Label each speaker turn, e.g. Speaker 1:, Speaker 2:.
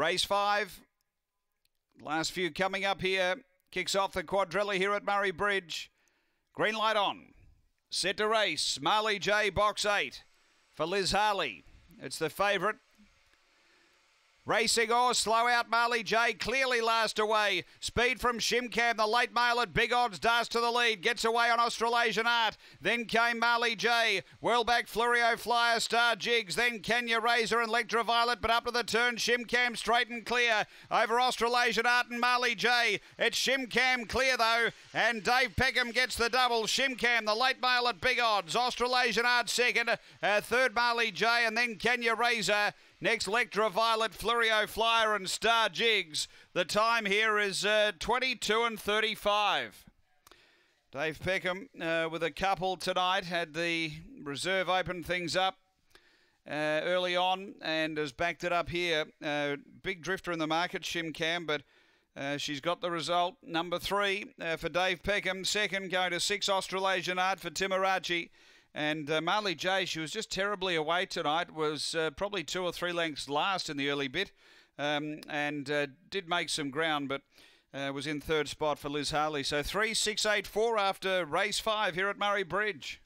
Speaker 1: Race five, last few coming up here. Kicks off the quadrilla here at Murray Bridge. Green light on. Set to race. Marley J, box eight for Liz Harley. It's the favourite. Racing or slow out Marley J, clearly last away. Speed from Shimcam, the late mail at Big Odds, darts to the lead, gets away on Australasian Art. Then came Marley J, well back Flurio Flyer, Star Jigs, then Kenya Razor and Electra Violet, but up to the turn, Shimcam straight and clear. Over Australasian Art and Marley J. It's Shimcam clear though, and Dave Peckham gets the double. Shimcam, the late mail at Big Odds, Australasian Art second, uh, third Marley J, and then Kenya Razor. Next, Electro Violet, Flurio Flyer, and Star Jigs. The time here is uh, 22 and 35. Dave Peckham uh, with a couple tonight had the reserve open things up uh, early on and has backed it up here. Uh, big drifter in the market, Shim Cam, but uh, she's got the result. Number three uh, for Dave Peckham. Second going to six Australasian Art for Timorachi. And uh, Marley J, she was just terribly away tonight, was uh, probably two or three lengths last in the early bit um, and uh, did make some ground, but uh, was in third spot for Liz Harley. So three, six, eight, four after race five here at Murray Bridge.